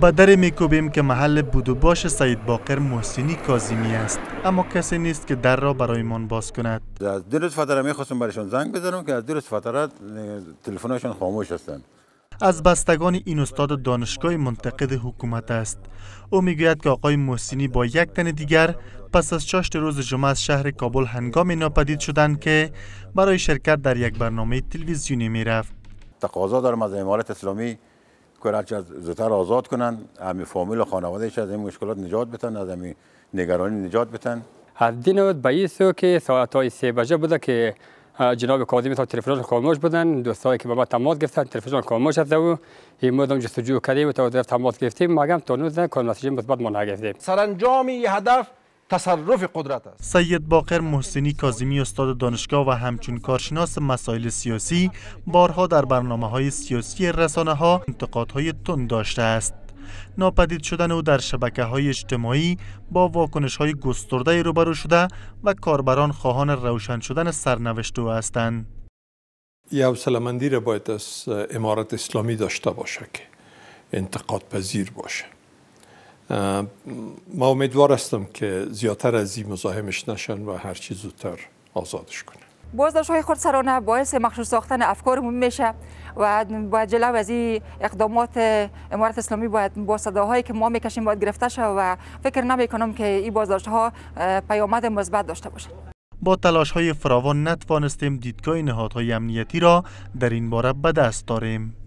به در میکوبیم که محل بودوباش سید باقر محسینی کازیمی است اما کسی نیست که در را من باز کند از دو روز فتره میخواستم برایشان زنگ بزنم که از دو روز فتره تلفنشان خاموش هستند از بستگان این استاد دانشگاه منتقد حکومت است او میگوید که آقای محسینی با یک تن دیگر پس از چاشت روز جمعه از شهر کابل هنگامی ناپدید شدند که برای شرکت در یک برنامه تلویزیونی میرفت تقاضا دارم از امارت اسلامی که هرچه زودتر آزاد کنن همین فامیل و خانوادهش از این مشکلات نجات بتن از همین نگرانی نجات بتن از دین به ایسو که ساعت های سه بجه بوده که جناب کاظمی تا را خاموش بودن دوستایی که با ما تماس گرفتن تلفن خاموش از او این مدام جستجو کردیم تا تماس گرفتیم مگم تا نوز کنسیج مثبت ما نگرفتیم سرانجام هدف تصرف قدرت است سید باقر محسنی کازمی استاد دانشگاه و همچون کارشناس مسائل سیاسی بارها در برنامه های سیاسی رسانه ها های تند داشته است ناپدید شدن او در شبکه های اجتماعی با واکنش های گسترده روبرو شده و کاربران خواهان روشن شدن سرنوشت او هستند یه سلمندی را باید از امارت اسلامی داشته باشه که انتقاد پذیر باشه ما امیدوار هستم که زیادتر از این مزاحمش نشن و هرچی زودتر آزادش کنه بازداشت های سرانه باعث مخشوص ساختن افکارمون میشه و باید جلو از این اقدامات امارت اسلامی باید با صداهایی که ما میکشیم باید گرفته شد و فکر نمیکنم که این بازداشت ها پیامد مثبت داشته باشه با تلاش های فراوان نتوانستیم دیدگاه نهادهای امنیتی را در این باره به دست داریم